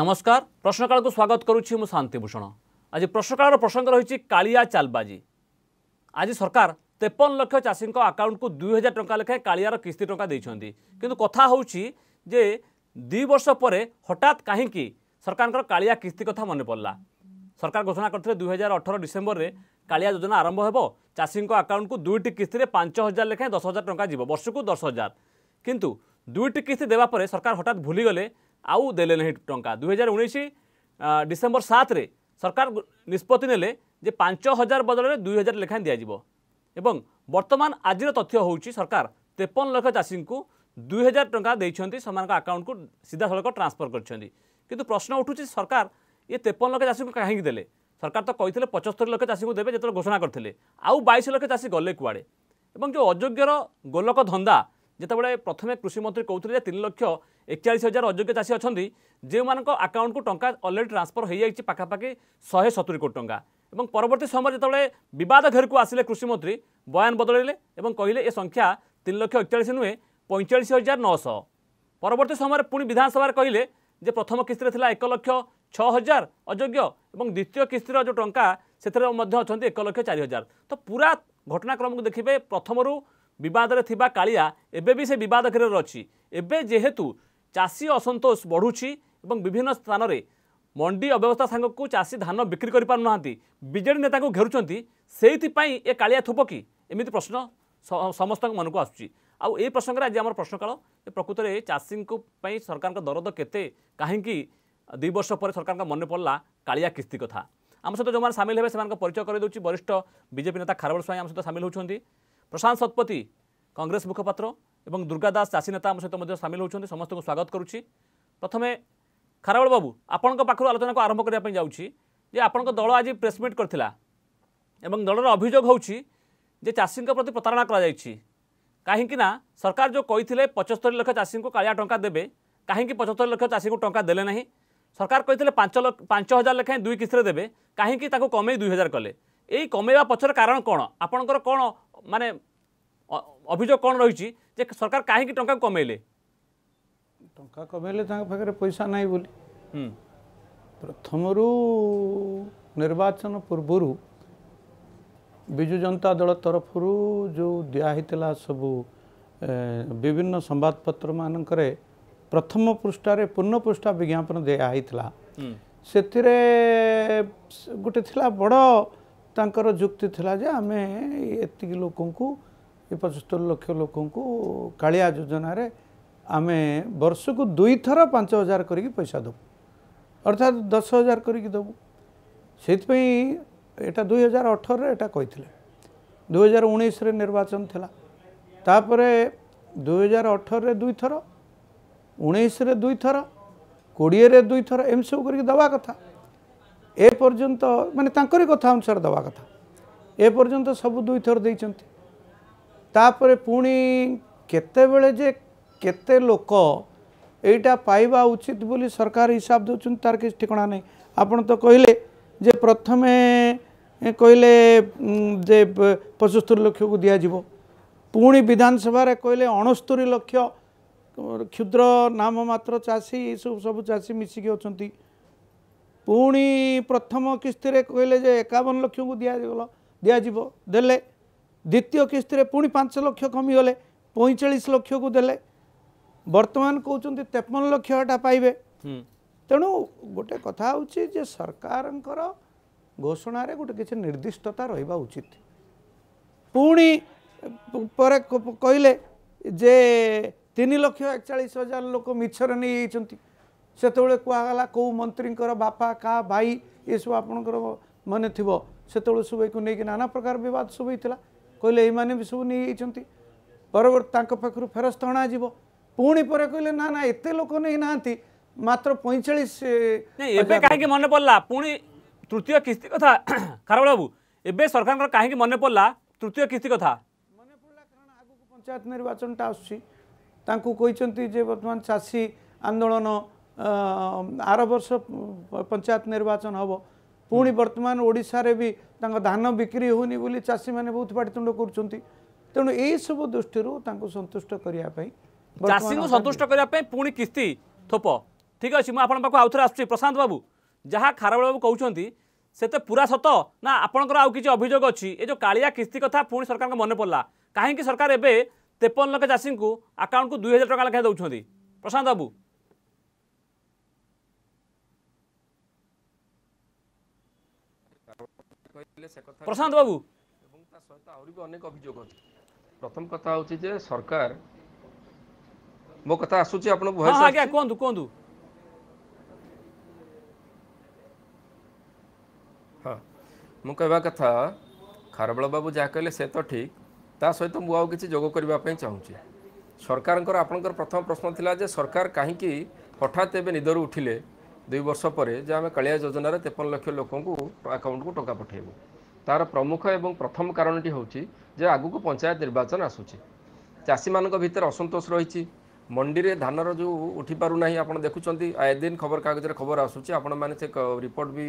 নমস্কার প্রশ্নকালকে স্বাগত করুছি মু শান্তিভূষণ আজ প্রশ্নকালর প্রসঙ্গ রয়েছে কালিয়া চালবাজি আজ সরকার তেপন লক্ষ চাষী আকাউন্টকু দুই হাজার টঙ্কা লেখায় কালিয়ার কিস্তি টঙ্কা দিয়েছেন কিন্তু কথা হচ্ছে যে দুই বর্ষ পরে হঠাৎ কাহিকি সরকারঙ্কর কালিয়া কিস্তি কথা মনে পড়লা সরকার ঘোষণা করে দুই হাজার অঠর ডিসেম্বরের কালিয়া যোজনা আরম্ভ হব চাষী আকাউন্টকু দুইটি কিস্তিতে পাঁচ হাজার লেখায় দশ হাজার টঙ্কা যাব বর্ষকু দশ হাজার কিন্তু দুইটি কিস্তি দেওয়া পরে সরকার হঠাৎ ভুলিগলে ଆଉ ଦେଲେ ନାହିଁ ଟଙ୍କା ଦୁଇହଜାର ଉଣେଇଶ ଡିସେମ୍ବର ସାତରେ ସରକାର ନିଷ୍ପତ୍ତି ନେଲେ ଯେ ପାଞ୍ଚ ହଜାର ବଦଳରେ ଦୁଇ ହଜାର ଲେଖାଏଁ ଦିଆଯିବ ଏବଂ ବର୍ତ୍ତମାନ ଆଜିର ତଥ୍ୟ ହେଉଛି ସରକାର ତେପନ ଲକ୍ଷ ଚାଷୀଙ୍କୁ ଦୁଇ ହଜାର ଟଙ୍କା ଦେଇଛନ୍ତି ସେମାନଙ୍କ ଆକାଉଣ୍ଟକୁ ସିଧାସଳଖ ଟ୍ରାନ୍ସଫର କରିଛନ୍ତି କିନ୍ତୁ ପ୍ରଶ୍ନ ଉଠୁଛି ସରକାର ଇଏ ତେପନ ଲକ୍ଷ ଚାଷୀଙ୍କୁ କାହିଁକି ଦେଲେ ସରକାର ତ କହିଥିଲେ ପଚସ୍ତରୀ ଲକ୍ଷ ଚାଷୀଙ୍କୁ ଦେବେ ଯେତେବେଳେ ଘୋଷଣା କରିଥିଲେ ଆଉ ବାଇଶ ଲକ୍ଷ ଚାଷୀ ଗଲେ କୁଆଡ଼େ ଏବଂ ଯେଉଁ ଅଯୋଗ୍ୟର ଗୋଲକ ଧନ୍ଦା যেতবে প্রথমে কৃষিমন্ত্রী কৌলে যে তিন লক্ষ একচাশ হাজার অযোগ্য চাষী অনেক যে আকাউন্টকু টঙ্কা অলরেডি ট্রান্সফর হয়ে যাই পাখাপাখি শহে সতুরি কোটি টঙ্কা এবং পরবর্তী সময় যেতবে বিবাদ ঘেরকু আসলে কৃষিমন্ত্রী বয়ান বদলাইলে এবং কহিলে এ সংখ্যা তিন লক্ষ একচাশ নুহে পঁয়চাশ হাজার নশ পরবর্তী সময় পুঁ বিধানসভার কহিলে যে প্রথম কিস্তিরে লা এক লক্ষ ছ হাজার অযোগ্য এবং দ্বিতীয় কিস্তির যে টঙ্কা সেথে অনেক এক লক্ষ চারি হাজার তো পুরা ঘটনাক্রমকে দেখবে প্রথমরু ବିବାଦରେ ଥିବା କାଳିଆ ଏବେ ବି ସେ ବିବାଦ ଘେରରେ ଅଛି ଏବେ ଯେହେତୁ ଚାଷୀ ଅସନ୍ତୋଷ ବଢ଼ୁଛି ଏବଂ ବିଭିନ୍ନ ସ୍ଥାନରେ ମଣ୍ଡି ଅବ୍ୟବସ୍ଥା ସାଙ୍ଗକୁ ଚାଷୀ ଧାନ ବିକ୍ରି କରିପାରୁନାହାନ୍ତି ବିଜେଡ଼ି ନେତାଙ୍କୁ ଘେରୁଛନ୍ତି ସେଇଥିପାଇଁ ଏ କାଳିଆ ଥୋପ କି ଏମିତି ପ୍ରଶ୍ନ ସମସ୍ତଙ୍କ ମନକୁ ଆସୁଛି ଆଉ ଏହି ପ୍ରସଙ୍ଗରେ ଆଜି ଆମର ପ୍ରଶ୍ନକାଳ ଏ ପ୍ରକୃତରେ ଚାଷୀଙ୍କ ପାଇଁ ସରକାରଙ୍କ ଦରଦ କେତେ କାହିଁକି ଦୁଇ ବର୍ଷ ପରେ ସରକାରଙ୍କ ମନେ ପଡ଼ିଲା କାଳିଆ କିସ୍ତି କଥା ଆମ ସହିତ ଯେଉଁମାନେ ସାମିଲ ହେବେ ସେମାନଙ୍କ ପରିଚୟ କରିଦେଉଛି ବରିଷ୍ଠ ବିଜେପି ନେତା ଖାରବେଳ ସ୍ୱାଇଁ ଆମ ସହିତ ସାମିଲ ହେଉଛନ୍ତି ପ୍ରଶାନ୍ତ ଶତପଥୀ କଂଗ୍ରେସ ମୁଖପାତ୍ର ଏବଂ ଦୁର୍ଗା ଦାସ ଚାଷୀ ନେତା ଆମ ସହିତ ମଧ୍ୟ ସାମିଲ ହେଉଛନ୍ତି ସମସ୍ତଙ୍କୁ ସ୍ୱାଗତ କରୁଛି ପ୍ରଥମେ ଖାରବେଳ ବାବୁ ଆପଣଙ୍କ ପାଖରୁ ଆଲୋଚନାକୁ ଆରମ୍ଭ କରିବା ପାଇଁ ଯାଉଛି ଯେ ଆପଣଙ୍କ ଦଳ ଆଜି ପ୍ରେସମିଟ୍ କରିଥିଲା ଏବଂ ଦଳର ଅଭିଯୋଗ ହେଉଛି ଯେ ଚାଷୀଙ୍କ ପ୍ରତି ପ୍ରତାରଣା କରାଯାଇଛି କାହିଁକି ନା ସରକାର ଯେଉଁ କହିଥିଲେ ପଞ୍ଚସ୍ତରୀ ଲକ୍ଷ ଚାଷୀଙ୍କୁ କାଳିଆ ଟଙ୍କା ଦେବେ କାହିଁକି ପଞ୍ଚସ୍ତରୀ ଲକ୍ଷ ଚାଷୀଙ୍କୁ ଟଙ୍କା ଦେଲେ ନାହିଁ ସରକାର କହିଥିଲେ ପାଞ୍ଚ ଲକ୍ଷ ପାଞ୍ଚ ହଜାର ଲେଖାଏଁ ଦୁଇ କିସ୍ତିରେ ଦେବେ କାହିଁକି ତାକୁ କମେଇ ଦୁଇ ହଜାର କଲେ ଏଇ କମେଇବା ପଛର କାରଣ କ'ଣ ଆପଣଙ୍କର କ'ଣ ମାନେ ଅଭିଯୋଗ କ'ଣ ରହିଛି ଯେ ସରକାର କାହିଁକି ଟଙ୍କା କମେଇଲେ ଟଙ୍କା କମେଇଲେ ତାଙ୍କ ପାଖରେ ପଇସା ନାହିଁ ବୋଲି ପ୍ରଥମରୁ ନିର୍ବାଚନ ପୂର୍ବରୁ ବିଜୁ ଜନତା ଦଳ ତରଫରୁ ଯେଉଁ ଦିଆହେଇଥିଲା ସବୁ ବିଭିନ୍ନ ସମ୍ବାଦପତ୍ରମାନଙ୍କରେ ପ୍ରଥମ ପୃଷ୍ଠାରେ ପୂର୍ଣ୍ଣ ପୃଷ୍ଠା ବିଜ୍ଞାପନ ଦିଆହେଇଥିଲା ସେଥିରେ ଗୋଟେ ଥିଲା ବଡ଼ ତାଙ୍କର ଯୁକ୍ତି ଥିଲା ଯେ ଆମେ ଏତିକି ଲୋକଙ୍କୁ ଏ ପଞ୍ଚସ୍ତରୀ ଲକ୍ଷ ଲୋକଙ୍କୁ କାଳିଆ ଯୋଜନାରେ ଆମେ ବର୍ଷକୁ ଦୁଇଥର ପାଞ୍ଚ ହଜାର କରିକି ପଇସା ଦେବୁ ଅର୍ଥାତ୍ ଦଶ ହଜାର କରିକି ଦେବୁ ସେଇଥିପାଇଁ ଏଇଟା ଦୁଇ ହଜାର ଅଠରରେ ଏଇଟା କହିଥିଲେ ଦୁଇ ହଜାର ଉଣେଇଶରେ ନିର୍ବାଚନ ଥିଲା ତାପରେ ଦୁଇ ହଜାର ଅଠରରେ ଦୁଇଥର ଉଣେଇଶରେ ଦୁଇଥର କୋଡ଼ିଏରେ ଦୁଇଥର ଏମିତି ସବୁ କରିକି ଦେବା କଥା ଏପର୍ଯ୍ୟନ୍ତ ମାନେ ତାଙ୍କରି କଥା ଅନୁସାରେ ଦେବା କଥା ଏପର୍ଯ୍ୟନ୍ତ ସବୁ ଦୁଇଥର ଦେଇଛନ୍ତି ତାପରେ ପୁଣି କେତେବେଳେ ଯେ କେତେ ଲୋକ ଏଇଟା ପାଇବା ଉଚିତ ବୋଲି ସରକାର ହିସାବ ଦେଉଛନ୍ତି ତାର କିଛି ଠିକଣା ନାହିଁ ଆପଣ ତ କହିଲେ ଯେ ପ୍ରଥମେ କହିଲେ ଯେ ପଞ୍ଚସ୍ତରି ଲକ୍ଷକୁ ଦିଆଯିବ ପୁଣି ବିଧାନସଭାରେ କହିଲେ ଅଣସ୍ତରି ଲକ୍ଷ କ୍ଷୁଦ୍ର ନାମମାତ୍ର ଚାଷୀ ଏସବୁ ସବୁ ଚାଷୀ ମିଶିକି ଅଛନ୍ତି ପୁଣି ପ୍ରଥମ କିସ୍ତିରେ କହିଲେ ଯେ ଏକାବନ ଲକ୍ଷକୁ ଦିଆଗଲା ଦିଆଯିବ ଦେଲେ ଦ୍ୱିତୀୟ କିସ୍ତିରେ ପୁଣି ପାଞ୍ଚ ଲକ୍ଷ କମିଗଲେ ପଇଁଚାଳିଶ ଲକ୍ଷକୁ ଦେଲେ ବର୍ତ୍ତମାନ କହୁଛନ୍ତି ତେପନ ଲକ୍ଷ ଏଟା ପାଇବେ ତେଣୁ ଗୋଟେ କଥା ହେଉଛି ଯେ ସରକାରଙ୍କର ଘୋଷଣାରେ ଗୋଟେ କିଛି ନିର୍ଦ୍ଦିଷ୍ଟତା ରହିବା ଉଚିତ ପୁଣି ପରେ କହିଲେ ଯେ ତିନି ଲକ୍ଷ ଏକଚାଳିଶ ହଜାର ଲୋକ ମିଛରେ ନେଇଯାଇଛନ୍ତି ସେତେବେଳେ କୁହାଗଲା କେଉଁ ମନ୍ତ୍ରୀଙ୍କର ବାପା କାହା ଭାଇ ଏସବୁ ଆପଣଙ୍କର ମନେ ଥିବ ସେତେବେଳେ ସବୁ ଏକୁ ନେଇକି ନାନା ପ୍ରକାର ବିବାଦ ସବୁ ହେଇଥିଲା କହିଲେ ଏଇମାନେ ବି ସବୁ ନେଇଯାଇଛନ୍ତି ପରବର୍ତ୍ତୀ ତାଙ୍କ ପାଖରୁ ଫେରସ୍ତ ଅଣାଯିବ ପୁଣି ପରେ କହିଲେ ନା ନା ଏତେ ଲୋକ ନେଇନାହାନ୍ତି ମାତ୍ର ପଇଁଚାଳିଶ ଏବେ କାହିଁକି ମନେ ପଡ଼ିଲା ପୁଣି ତୃତୀୟ କିସ୍ତି କଥା ଖାରବେଳ ବାବୁ ଏବେ ସରକାରଙ୍କର କାହିଁକି ମନେ ପଡ଼ିଲା ତୃତୀୟ କିସ୍ତି କଥା ମନେ ପଡ଼ିଲା କାରଣ ଆଗକୁ ପଞ୍ଚାୟତ ନିର୍ବାଚନଟା ଆସୁଛି ତାଙ୍କୁ କହିଛନ୍ତି ଯେ ବର୍ତ୍ତମାନ ଚାଷୀ ଆନ୍ଦୋଳନ ଆର ବର୍ଷ ପଞ୍ଚାୟତ ନିର୍ବାଚନ ହେବ ପୁଣି ବର୍ତ୍ତମାନ ଓଡ଼ିଶାରେ ବି ତାଙ୍କ ଧାନ ବିକ୍ରି ହେଉନି ବୋଲି ଚାଷୀମାନେ ବହୁତ ପାଟିତୁଣ୍ଡ କରୁଛନ୍ତି ତେଣୁ ଏହିସବୁ ଦୃଷ୍ଟିରୁ ତାଙ୍କୁ ସନ୍ତୁଷ୍ଟ କରିବା ପାଇଁ ଚାଷୀଙ୍କୁ ସନ୍ତୁଷ୍ଟ କରିବା ପାଇଁ ପୁଣି କିସ୍ତି ଥୋପ ଠିକ୍ ଅଛି ମୁଁ ଆପଣଙ୍କ ପାଖକୁ ଆଉଥରେ ଆସୁଛି ପ୍ରଶାନ୍ତ ବାବୁ ଯାହା ଖାରବେଳ ବାବୁ କହୁଛନ୍ତି ସେତେ ପୁରା ସତ ନା ଆପଣଙ୍କର ଆଉ କିଛି ଅଭିଯୋଗ ଅଛି ଏ ଯେଉଁ କାଳିଆ କିସ୍ତି କଥା ପୁଣି ସରକାରଙ୍କ ମନେ ପଡ଼ିଲା କାହିଁକି ସରକାର ଏବେ ତେପନ ଲକ୍ଷ ଚାଷୀଙ୍କୁ ଆକାଉଣ୍ଟକୁ ଦୁଇ ହଜାର ଟଙ୍କା ଲେଖାଏଁ ଦେଉଛନ୍ତି ପ୍ରଶାନ୍ତ ବାବୁ প্রশান্ত বাবু এবং তার সহিত আহরি অনেক অভিযোগ আছে প্রথম কথা হচ্ছে যে সরকার মো কথা আসুচি আপনার ভয়েস আজ্ঞা কুহতু কুহতু হ্যাঁ মু কইবা কথা খারবল বাবু যা কইলে সে তো ঠিক তা সহিত মু আউ কিছু যোগ করিবা পাই চাহুচি সরকারଙ୍କର ଆପଣଙ୍କର ପ୍ରଥମ থিলা যে সরকার কাহি কি হঠাৎ এবে ନିଦରୁ উঠিলে ଦୁଇ ବର୍ଷ ପରେ ଯେ ଆମେ କାଳିଆ ଯୋଜନାରେ ତେପନ ଲକ୍ଷ ଲୋକଙ୍କୁ ଆକାଉଣ୍ଟକୁ ଟଙ୍କା ପଠାଇବୁ ତାର ପ୍ରମୁଖ ଏବଂ ପ୍ରଥମ କାରଣଟି ହେଉଛି ଯେ ଆଗକୁ ପଞ୍ଚାୟତ ନିର୍ବାଚନ ଆସୁଛି ଚାଷୀମାନଙ୍କ ଭିତରେ ଅସନ୍ତୋଷ ରହିଛି ମଣ୍ଡିରେ ଧାନର ଯେଉଁ ଉଠିପାରୁନାହିଁ ଆପଣ ଦେଖୁଛନ୍ତି ଏଦିନ ଖବରକାଗଜରେ ଖବର ଆସୁଛି ଆପଣମାନେ ସେ ରିପୋର୍ଟ ବି